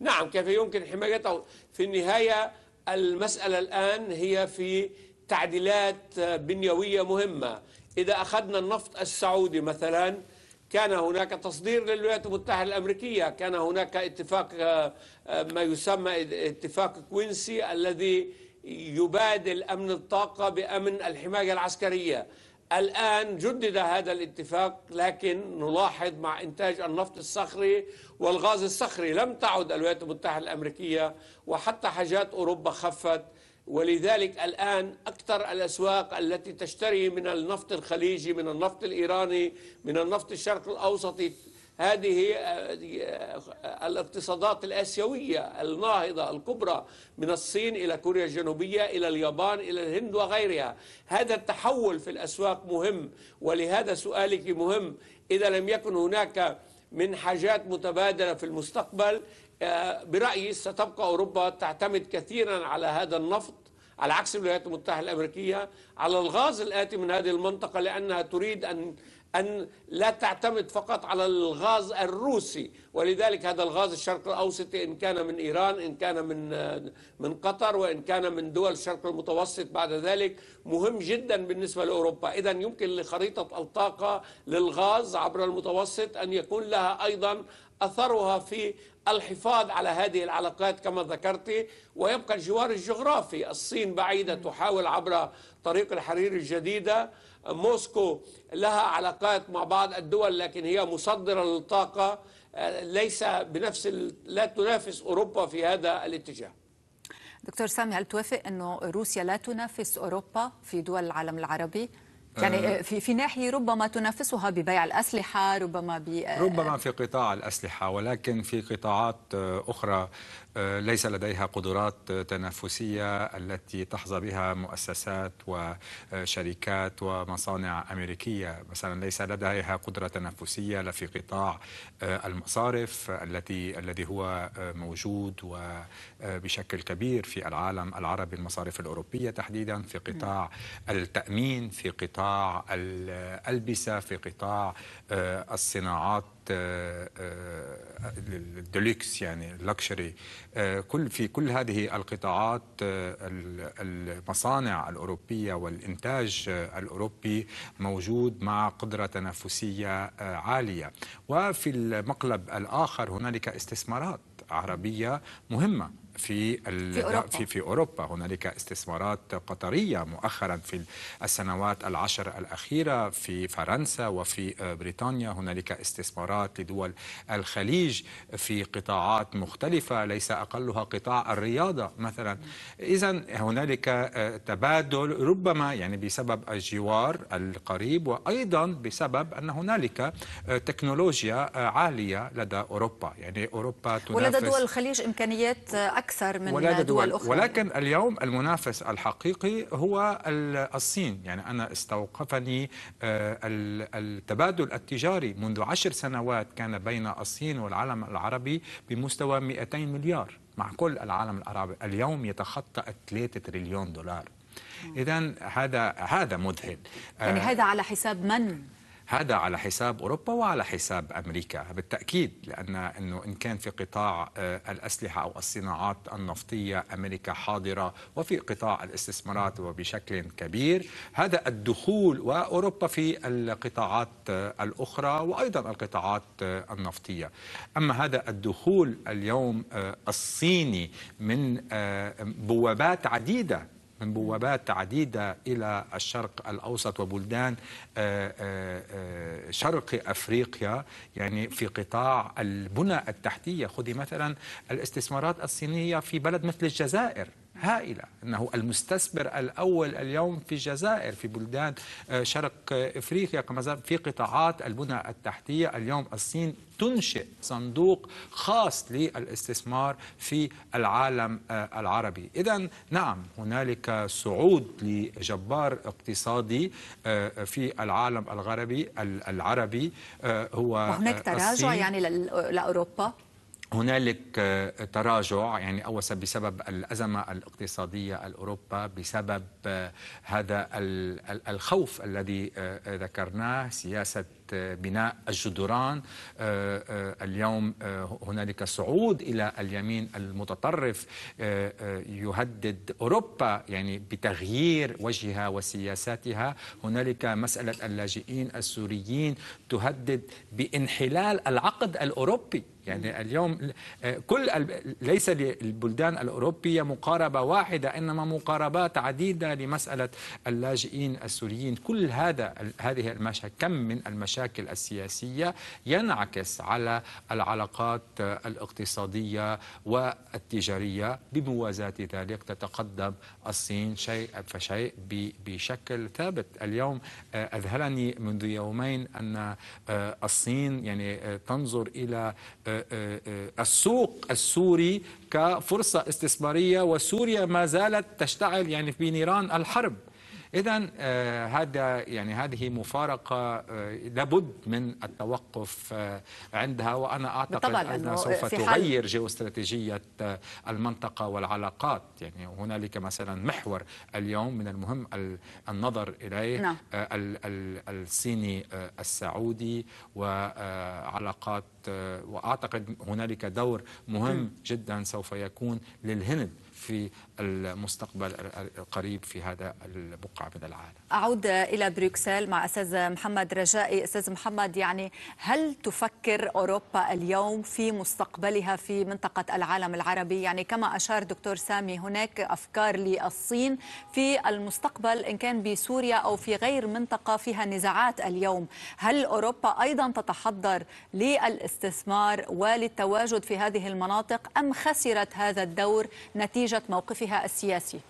نعم كيف يمكن حمايته في النهاية المسألة الآن هي في تعديلات بنيوية مهمة إذا أخذنا النفط السعودي مثلاً كان هناك تصدير للولايات المتحدة الأمريكية كان هناك اتفاق آه، آه، ما يسمى اتفاق كوينسي الذي يبادل أمن الطاقة بأمن الحماية العسكرية الآن جدد هذا الاتفاق لكن نلاحظ مع إنتاج النفط الصخري والغاز الصخري لم تعد الولايات المتحدة الأمريكية وحتى حاجات أوروبا خفت ولذلك الآن أكثر الأسواق التي تشتري من النفط الخليجي من النفط الإيراني من النفط الشرق الأوسطي هذه آه، الاقتصادات الآسيوية الناهضة الكبرى من الصين إلى كوريا الجنوبية إلى اليابان إلى الهند وغيرها هذا التحول في الأسواق مهم ولهذا سؤالك مهم إذا لم يكن هناك من حاجات متبادلة في المستقبل آه، برأيي ستبقى أوروبا تعتمد كثيرا على هذا النفط على عكس الولايات المتحدة الأمريكية على الغاز الآتي من هذه المنطقة لأنها تريد أن أن لا تعتمد فقط على الغاز الروسي ولذلك هذا الغاز الشرق الأوسط إن كان من إيران إن كان من من قطر وإن كان من دول الشرق المتوسط بعد ذلك مهم جدا بالنسبة لأوروبا إذا يمكن لخريطة الطاقة للغاز عبر المتوسط أن يكون لها أيضا أثرها في الحفاظ على هذه العلاقات كما ذكرت ويبقى الجوار الجغرافي الصين بعيدة تحاول عبر طريق الحرير الجديدة موسكو لها علاقات مع بعض الدول لكن هي مصدرة للطاقة آه، ليس بنفس لا تنافس أوروبا في هذا الاتجاه دكتور سامي هل توافق أنه روسيا لا تنافس أوروبا في دول العالم العربي؟ يعني آه. آه، في في ناحيه ربما تنافسها ببيع الاسلحه ربما ب ربما في قطاع الاسلحه ولكن في قطاعات اخرى ليس لديها قدرات تنافسية التي تحظى بها مؤسسات وشركات ومصانع أمريكية مثلا ليس لديها قدرة تنافسية لا في قطاع المصارف التي الذي هو موجود وبشكل كبير في العالم العربي المصارف الأوروبية تحديدا في قطاع التأمين في قطاع الألبسة في قطاع الصناعات الديلوكس آه، آه، آه، يعني اللكشري كل في كل هذه القطاعات المصانع الاوروبيه والانتاج الاوروبي موجود مع قدره تنافسيه عاليه وفي المقلب الاخر هنالك استثمارات عربيه مهمه في في أوروبا, في, في أوروبا. هنالك استثمارات قطرية مؤخرا في السنوات العشر الأخيرة في فرنسا وفي آه، بريطانيا هنالك استثمارات لدول الخليج في قطاعات مختلفة ليس أقلها قطاع الرياضة مثلا إذا هنالك آه، تبادل ربما يعني بسبب الجوار القريب وأيضا بسبب أن هنالك آه، تكنولوجيا عالية لدى أوروبا يعني أوروبا تنافس ولدى دول الخليج إمكانيات أكثر أكثر من ولا دول, دول أخرى ولكن اليوم المنافس الحقيقي هو الصين يعني أنا استوقفني آه، التبادل التجاري منذ عشر سنوات كان بين الصين والعالم العربي بمستوى 200 مليار مع كل العالم العربي اليوم يتخطى 3 تريليون دولار إذا هذا هذا مذهل يعني آه، هذا على حساب من؟ هذا على حساب أوروبا وعلى حساب أمريكا بالتأكيد لأن أنه إن كان في قطاع آه، الأسلحة أو الصناعات النفطية أمريكا حاضرة وفي قطاع الاستثمارات وبشكل كبير هذا الدخول وأوروبا في القطاعات آه، الأخرى وأيضا القطاعات آه، النفطية أما هذا الدخول اليوم الصيني من بوابات عديدة من بوابات عديدة إلى الشرق الأوسط وبلدان آه، آه، آه، شرق أفريقيا يعني في قطاع البنى التحتية خذي مثلا الاستثمارات الصينية في بلد مثل الجزائر هائلة أنه المستثمر الأول اليوم في الجزائر في بلدان آه، شرق إفريقيا كما في قطاعات البنى التحتية اليوم الصين تنشئ صندوق خاص للاستثمار في العالم آه، العربي إذا نعم هنالك صعود لجبار اقتصادي آه، في العالم الغربي العربي هو وهناك تراجع يعني لأوروبا هنالك آه، تراجع يعني أول بسبب الأزمة الاقتصادية الأوروبا بسبب آه، هذا الخوف الذي آه، ذكرناه سياسة بناء الجدران اليوم هنالك صعود الى اليمين المتطرف يهدد اوروبا يعني بتغيير وجهها وسياساتها هنالك مساله اللاجئين السوريين تهدد بانحلال العقد الاوروبي يعني اليوم آه، كل ليس للبلدان الأوروبية مقاربة واحدة إنما مقاربات عديدة لمسألة اللاجئين السوريين كل هذا هذه المشاكل كم من المشاكل السياسية ينعكس على العلاقات آه، الاقتصادية والتجارية بموازاة ذلك تتقدم الصين شيء فشيء بشكل ثابت اليوم آه، أذهلني منذ يومين أن الصين يعني تنظر إلى السوق السوري كفرصة استثمارية وسوريا ما زالت تشتعل يعني في نيران الحرب إذا آه، هذا يعني هذه مفارقة آه، لابد من التوقف آه، عندها وأنا أعتقد أنها سوف تغير جيوستراتيجية المنطقة والعلاقات يعني هنالك مثلا محور اليوم من المهم النظر إليه نعم. الصيني السعودي وعلاقات واعتقد هنالك دور مهم جدا سوف يكون للهند في المستقبل القريب في هذا البقعة من العالم أعود إلى بروكسل مع أستاذ محمد رجائي أستاذ محمد يعني هل تفكر أوروبا اليوم في مستقبلها في منطقة العالم العربي يعني كما أشار دكتور سامي هناك أفكار للصين في المستقبل إن كان بسوريا أو في غير منطقة فيها نزاعات اليوم هل أوروبا أيضا تتحضر للاستثمار وللتواجد في هذه المناطق أم خسرت هذا الدور نتيجة موقفها وتأثيرها السياسي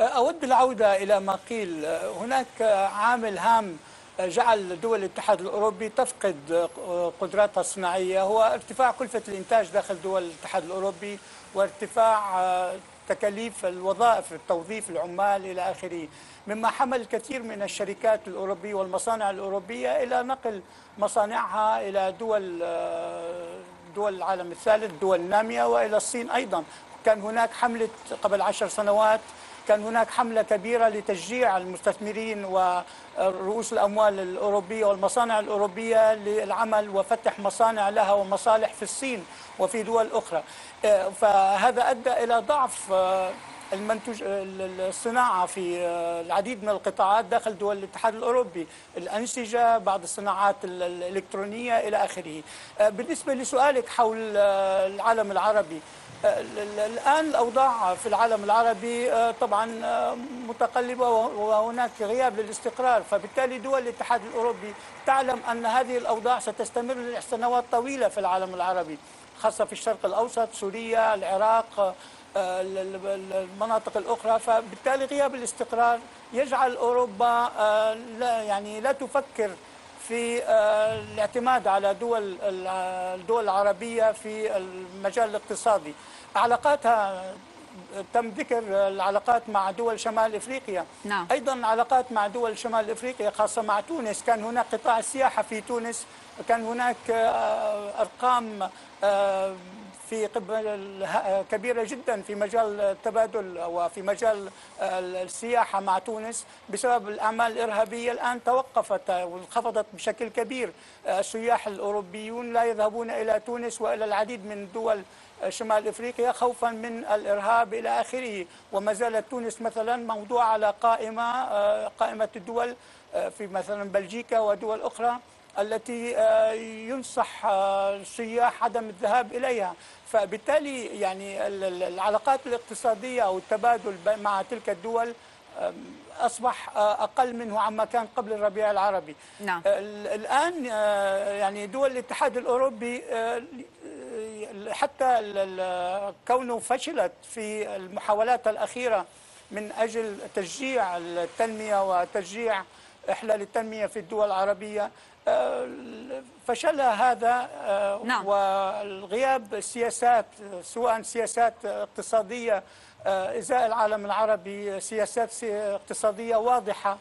أه، أود العودة إلى ما قيل أه، هناك عامل هام أه، جعل دول الاتحاد الأوروبي تفقد قدراتها الصناعية هو ارتفاع كلفة الإنتاج داخل دول الاتحاد الأوروبي وارتفاع تكاليف الوظائف التوظيف العمال إلى آخره مما حمل الكثير من الشركات الأوروبية والمصانع الأوروبية إلى نقل مصانعها إلى دول دول العالم الثالث دول نامية وإلى الصين أيضا كان هناك حملة قبل عشر سنوات كان هناك حملة كبيرة لتشجيع المستثمرين ورؤوس الأموال الأوروبية والمصانع الأوروبية للعمل وفتح مصانع لها ومصالح في الصين وفي دول أخرى فهذا أدى إلى ضعف آه، المنتج الصناعة في آه، العديد من القطاعات داخل دول الاتحاد الأوروبي الأنسجة بعض الصناعات الإلكترونية إلى آخره آه، بالنسبة لسؤالك حول العالم العربي الآن الأوضاع في العالم العربي آه، طبعا آه، متقلبة وهناك غياب للاستقرار فبالتالي دول الاتحاد الأوروبي تعلم أن هذه الأوضاع ستستمر لسنوات طويلة في العالم العربي خاصة في الشرق الأوسط سوريا العراق آه، المناطق الأخرى فبالتالي غياب الاستقرار يجعل أوروبا لا يعني لا تفكر في آه، الاعتماد على دول آه، الدول العربية في المجال الاقتصادي علاقاتها تم ذكر العلاقات مع دول شمال افريقيا نعم. ايضا علاقات مع دول شمال افريقيا خاصه مع تونس كان هناك قطاع السياحه في تونس كان هناك آه، ارقام في قبل كبيرة جدا في مجال التبادل وفي مجال السياحة مع تونس بسبب الأعمال الإرهابية الآن توقفت وانخفضت بشكل كبير السياح الأوروبيون لا يذهبون إلى تونس وإلى العديد من دول شمال افريقيا خوفا من الارهاب الى اخره وما زالت تونس مثلا موضوعه على قائمه آه، قائمه الدول آه، في مثلا بلجيكا ودول اخرى التي آه، ينصح السياح آه، عدم الذهاب إليها فبالتالي يعني العلاقات الاقتصادية أو التبادل مع تلك الدول آه، اصبح اقل منه عما كان قبل الربيع العربي نعم. الان يعني دول الاتحاد الاوروبي حتى كونه فشلت في المحاولات الاخيره من اجل تشجيع التنميه وتشجيع احلال التنميه في الدول العربيه آه، فشلها هذا آه، نعم. والغياب السياسات سواء سياسات اقتصادية آه، إزاء العالم العربي سياسات اقتصادية واضحة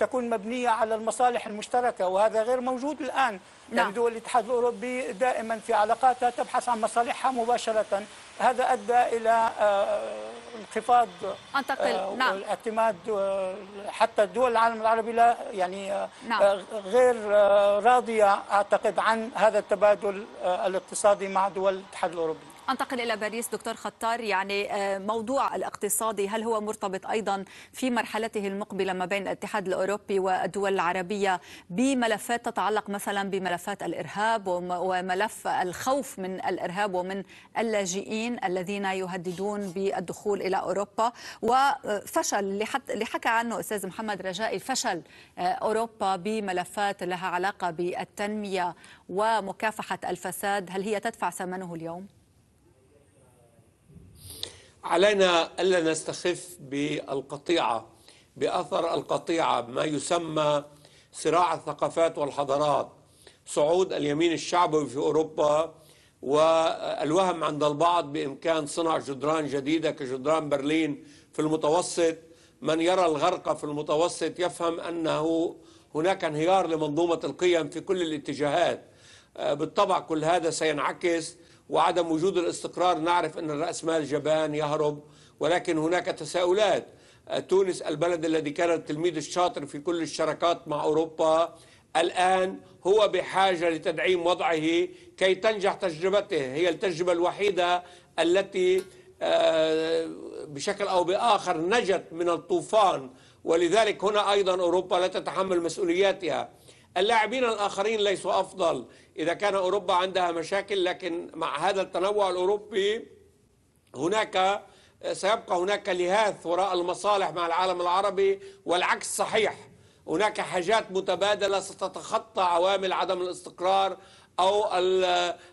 تكون مبنية على المصالح المشتركة وهذا غير موجود الآن يعني نعم. يعني دول الاتحاد الأوروبي دائما في علاقاتها تبحث عن مصالحها مباشرة هذا أدى إلى انخفاض انتقل آه، نعم الاعتماد آه، حتى دول العالم العربي لا يعني آه، نعم. غير راضيه اعتقد عن هذا التبادل الاقتصادي مع دول الاتحاد الاوروبي انتقل الى باريس دكتور خطار يعني آه، موضوع الاقتصادي هل هو مرتبط ايضا في مرحلته المقبله ما بين الاتحاد الاوروبي والدول العربيه بملفات تتعلق مثلا بملفات الارهاب وملف الخوف من الارهاب ومن اللاجئين الذين يهددون بالدخول الى اوروبا وفشل اللي حكى عنه استاذ محمد رجائي فشل آه، اوروبا بملفات لها علاقه بالتنميه ومكافحه الفساد هل هي تدفع ثمنه اليوم؟ علينا ألا نستخف بالقطيعة بأثر القطيعة ما يسمى صراع الثقافات والحضارات صعود اليمين الشعبي في أوروبا والوهم عند البعض بإمكان صنع جدران جديدة كجدران برلين في المتوسط من يرى الغرق في المتوسط يفهم أنه هناك انهيار لمنظومة القيم في كل الاتجاهات بالطبع كل هذا سينعكس وعدم وجود الاستقرار نعرف أن الرأسمال جبان يهرب ولكن هناك تساؤلات تونس البلد الذي كان التلميذ الشاطر في كل الشراكات مع أوروبا الآن هو بحاجة لتدعيم وضعه كي تنجح تجربته هي التجربة الوحيدة التي آه، بشكل أو بآخر نجت من الطوفان ولذلك هنا أيضا أوروبا لا تتحمل مسؤولياتها اللاعبين الآخرين ليسوا أفضل إذا كان أوروبا عندها مشاكل لكن مع هذا التنوع الأوروبي هناك سيبقى هناك لهاث وراء المصالح مع العالم العربي والعكس صحيح هناك حاجات متبادلة ستتخطى عوامل عدم الاستقرار أو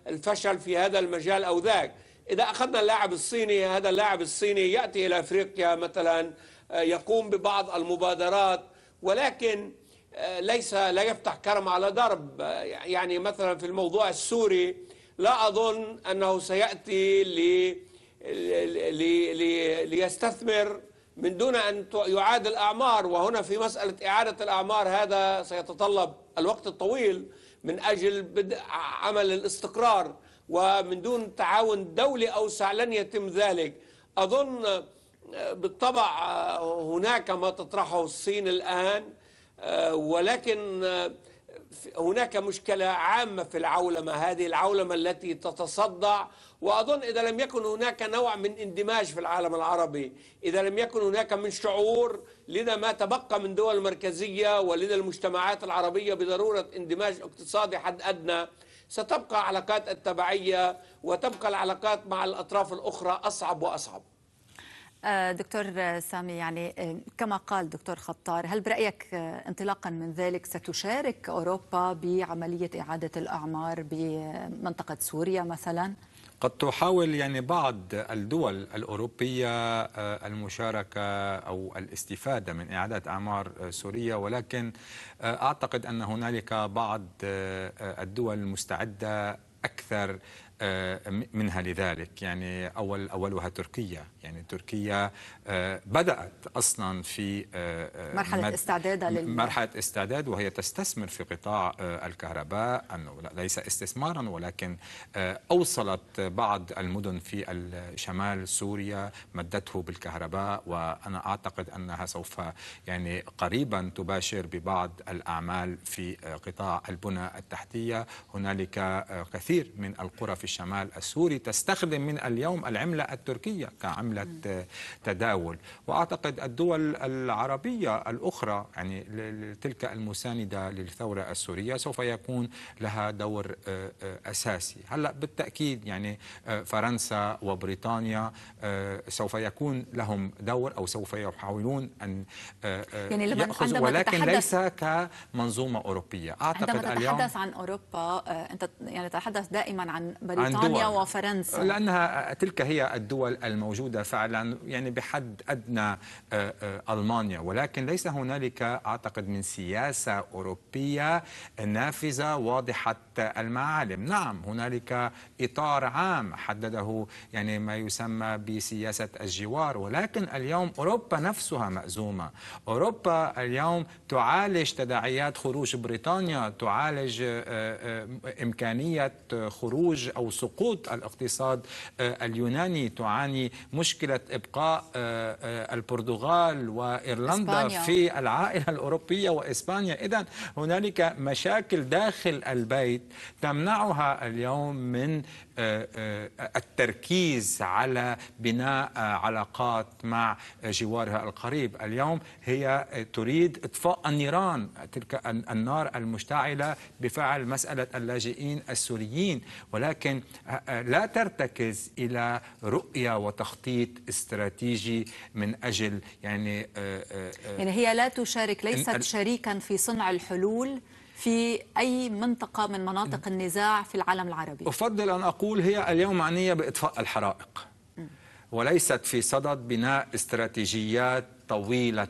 الفشل في هذا المجال أو ذاك إذا أخذنا اللاعب الصيني هذا اللاعب الصيني يأتي إلى أفريقيا مثلا يقوم ببعض المبادرات ولكن ليس لا يفتح كرم على درب يعني مثلا في الموضوع السوري لا أظن أنه سيأتي لي لي لي ليستثمر من دون أن يعاد الأعمار وهنا في مسألة إعادة الأعمار هذا سيتطلب الوقت الطويل من أجل بدء عمل الاستقرار ومن دون تعاون دولي أوسع لن يتم ذلك أظن بالطبع هناك ما تطرحه الصين الآن آه، ولكن آه، هناك مشكلة عامة في العولمة هذه العولمة التي تتصدع وأظن إذا لم يكن هناك نوع من اندماج في العالم العربي إذا لم يكن هناك من شعور لنا ما تبقى من دول مركزية ولنا المجتمعات العربية بضرورة اندماج اقتصادي حد أدنى ستبقى علاقات التبعية وتبقى العلاقات مع الأطراف الأخرى أصعب وأصعب آه، دكتور سامي يعني آه، كما قال دكتور خطار هل برأيك آه، انطلاقا من ذلك ستشارك أوروبا بعملية إعادة الأعمار بمنطقة سوريا مثلا؟ قد تحاول يعني بعض الدول الأوروبية المشاركة أو الاستفادة من إعادة أعمار سوريا ولكن أعتقد أن هنالك بعض الدول مستعدة أكثر آه، منها لذلك يعني أول أولها تركيا يعني تركيا آه، بدأت أصلا في آه، مرحلة استعداد لل... مرحلة استعداد وهي تستثمر في قطاع الكهرباء أنه ليس استثمارا ولكن أوصلت بعض المدن في شمال سوريا مدته بالكهرباء وأنا أعتقد أنها سوف يعني قريبا تباشر ببعض الأعمال في قطاع البنى التحتية هنالك كثير من القرى في الشمال السوري تستخدم من اليوم العملة التركية كعملة تداول وأعتقد الدول العربية الأخرى يعني تلك المساندة للثورة السورية سوف يكون لها دور آه، آه، أساسي هلأ بالتأكيد يعني آه، فرنسا وبريطانيا سوف يكون لهم دور أو سوف يحاولون أن يعني يأخذوا ولكن ليس كمنظومة أوروبية أعتقد اليوم عندما تتحدث عن أوروبا أنت يعني تتحدث دائما عن بريطانيا عن دول. وفرنسا لأنها تلك هي الدول الموجودة فعلا يعني بحد أدنى آه، آه، ألمانيا ولكن ليس هنالك أعتقد من سياسة أوروبية نافذة واضحة المعالم نعم هنالك إطار عام حدده يعني ما يسمى بسياسة الجوار ولكن اليوم أوروبا نفسها مأزومة أوروبا اليوم تعالج تداعيات خروج بريطانيا تعالج آه، إمكانية خروج أو أو سقوط الاقتصاد آه، اليوناني تعاني مشكلة إبقاء آه، آه، البرتغال وإيرلندا إسبانيا. في العائلة الأوروبية وإسبانيا إذا هنالك مشاكل داخل البيت تمنعها اليوم من التركيز على بناء علاقات مع جوارها القريب اليوم هي تريد إطفاء النيران تلك النار المشتعلة بفعل مسألة اللاجئين السوريين ولكن آه، آه، لا ترتكز إلى رؤية وتخطيط استراتيجي من أجل يعني آه، يعني هي لا تشارك ليست شريكا في صنع الحلول في أي منطقة من مناطق النزاع في العالم العربي أفضل أن أقول هي اليوم معنية بإطفاء الحرائق وليست في صدد بناء استراتيجيات طويلة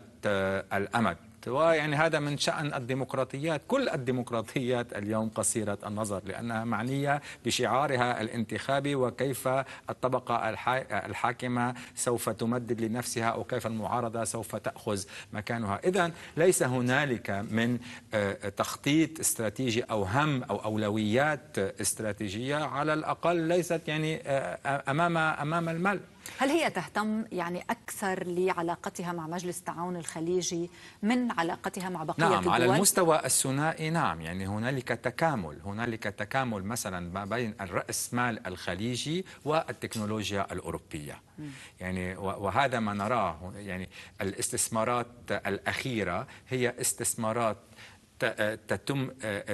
الأمد ويعني هذا من شأن الديمقراطيات كل الديمقراطيات اليوم قصيرة النظر لأنها معنية بشعارها الانتخابي وكيف الطبقة الحاكمة سوف تمدد لنفسها أو كيف المعارضة سوف تأخذ مكانها إذا ليس هنالك من آه، تخطيط استراتيجي أو هم أو أولويات استراتيجية على الأقل ليست يعني آه، آه، أمام أمام الملأ هل هي تهتم يعني أكثر لعلاقتها مع مجلس التعاون الخليجي من علاقتها مع بقية نعم الدول؟ نعم على المستوى الثنائي نعم يعني هنالك تكامل هنالك تكامل مثلا ما بين الرأس مال الخليجي والتكنولوجيا الأوروبية يعني وهذا ما نراه يعني الاستثمارات الأخيرة هي استثمارات تتم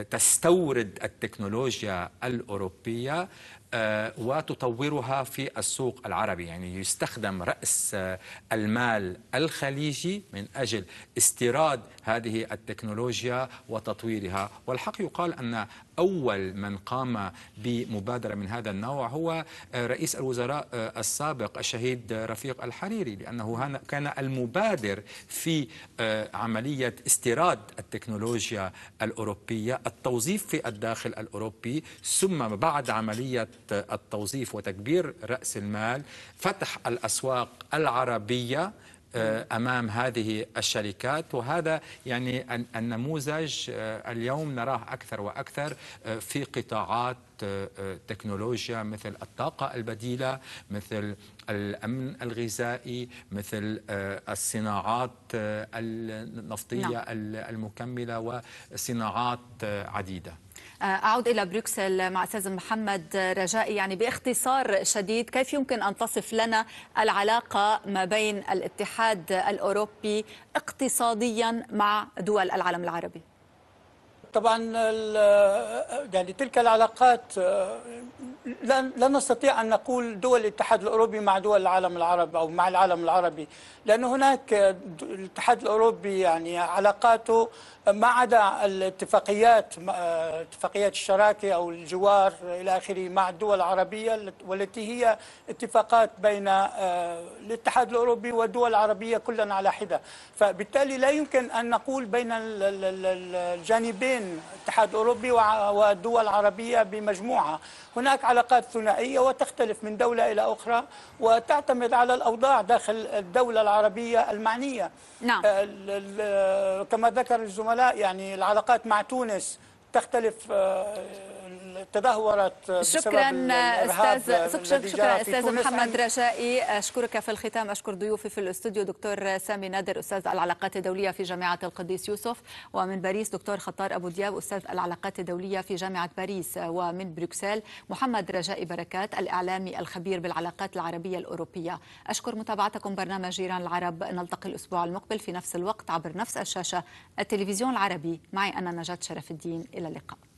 تستورد التكنولوجيا الأوروبية آه، وتطورها في السوق العربي يعني يستخدم رأس آه، المال الخليجي من أجل استيراد هذه التكنولوجيا وتطويرها والحق يقال أن أول من قام بمبادرة من هذا النوع هو آه، رئيس الوزراء السابق الشهيد رفيق الحريري لأنه كان المبادر في عملية استيراد التكنولوجيا الأوروبية التوظيف في الداخل الأوروبي ثم بعد عملية التوظيف وتكبير رأس المال فتح الأسواق العربية آه، امام هذه الشركات وهذا يعني النموذج آه، اليوم نراه اكثر واكثر آه، في قطاعات تكنولوجيا مثل الطاقه البديله مثل الامن الغذائي مثل الصناعات النفطيه نعم. المكمله وصناعات عديده أعود إلى بروكسل مع استاذ محمد رجائي يعني باختصار شديد كيف يمكن أن تصف لنا العلاقة ما بين الاتحاد الأوروبي اقتصاديا مع دول العالم العربي طبعا يعني تلك العلاقات لا نستطيع أن نقول دول الاتحاد الأوروبي مع دول العالم العربي أو مع العالم العربي لأن هناك الاتحاد الأوروبي يعني علاقاته ما عدا الاتفاقيات اتفاقيات الشراكة أو الجوار إلى آخره مع الدول العربية والتي هي اتفاقات بين آه، الاتحاد الأوروبي والدول العربية كلا على حدة فبالتالي لا يمكن أن نقول بين الجانبين الاتحاد الأوروبي والدول العربية بمجموعة هناك علاقات ثنائية وتختلف من دولة إلى أخرى وتعتمد على الأوضاع داخل الدولة العربية المعنية نعم. آه، كما ذكر الزملاء يعني العلاقات مع تونس تختلف آه، تدهورت شكرا استاذ شكرا استاذ محمد رجائي اشكرك في الختام اشكر ضيوفي في الاستوديو دكتور سامي نادر استاذ العلاقات الدوليه في جامعه القديس يوسف ومن باريس دكتور خطار ابو دياب استاذ العلاقات الدوليه في جامعه باريس ومن بروكسل محمد رجائي بركات الاعلامي الخبير بالعلاقات العربيه الاوروبيه اشكر متابعتكم برنامج جيران العرب نلتقي الاسبوع المقبل في نفس الوقت عبر نفس الشاشه التلفزيون العربي معي انا نجاة شرف الدين الى اللقاء